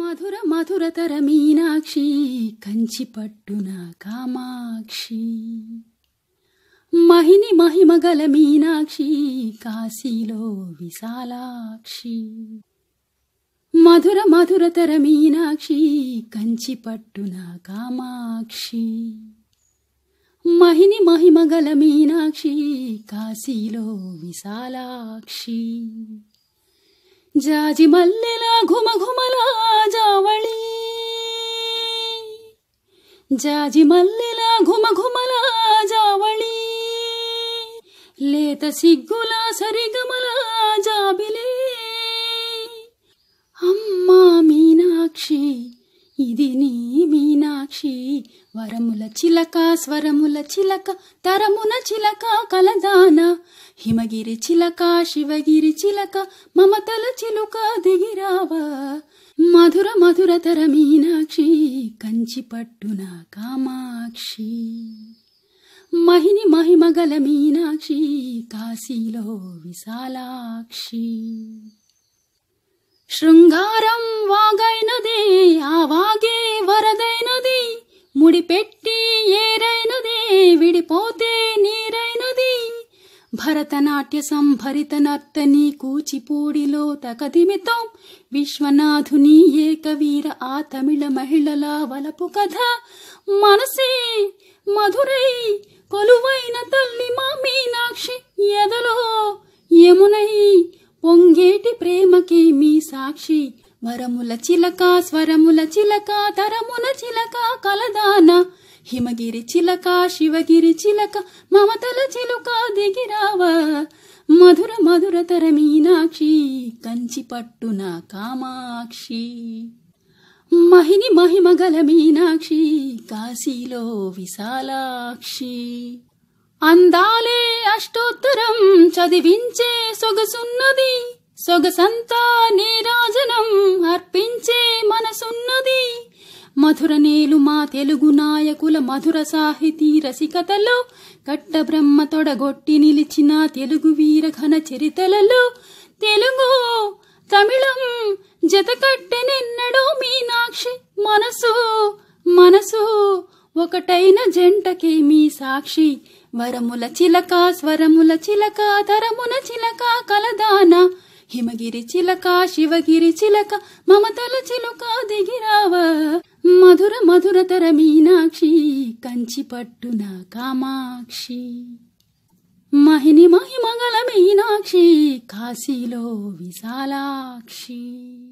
మధుర మధురతర మీనాక్షి కంచి పట్టున కామాక్షి మహిని మహిమగల మీనాక్షి కాశీలో విశాలాక్షి మధుర మధురతర మీనాక్షి కంచి పట్టున కామాక్షి మహిని మహిమగల మీనాక్షి కాశీలో విశాలాక్షి जाजी मल्लेला घुम घुमला जावळी जाजी मल्लेला घुम घुमला जावळी लेत तिगुला सरी गमला जाबिले अम्मा చిలక స్వరముల చిలక తరమున చిలక కలదాన హిమగిరి చిలక శివగిరి చిలక మమతల చిలుక దిగిరావ మధుర మధుర తర మీనాక్షి కంచి పట్టున కామాక్షి మహిని మహిమగల మీనాక్షి కాశీలో విశాలాక్షి శృంగారం వాగైనదే ఆ వాగే వరదైనది ముడిపెట్టి భరతనాట్య నర్తని కూచిపూడిలో తకదిమితం విశ్వనాథుని ఏకవీర ఆ తమిళ మహిళల వలపు కథ మనసే మధురై కొలువైన తల్లి మా మీనాక్షి ఎదలో యమునై పొంగేటి ప్రేమకి మీ సాక్షి వరముల చిలక స్వరముల చిలక తరముల చిలక కలదాన హిమగిరి చిలక శివగిరి చిలక మమతల చిలుక దిగిరావా మధుర తర మీనాక్షి కంచి పట్టున కామాక్షి మహిని మహిమగల మీనాక్షి కాశీలో విశాలాక్షి అందాలే అష్టోత్తరం చదివించే సొగసున్నది సొగసంతా నీరాజనం అర్పించే మధురనేలు మా తెలుగు నాయకుల మధుర సాహితీ రసికతలో కట్టబ్రహ్మ తొడగొట్టి నిలిచిన తెలుగు వీర ఘన చరితలలో తెలుగు తమిళం జతకట్టెనెన్నడో మీనాక్షి మనసు మనసు ఒకటైన జంటకే మీ సాక్షి వరముల చిలక స్వరముల చిలక తరమున చిలక కలదానా హిమగిరి చిలక శివగిరి చిలక మమతల చిలుక దిగిరావ మధుర మధురతర మీనాక్షి కంచి పట్టున కామాక్షి మహిని మహిమగల మీనాక్షి కాశీలో విశాలాక్షి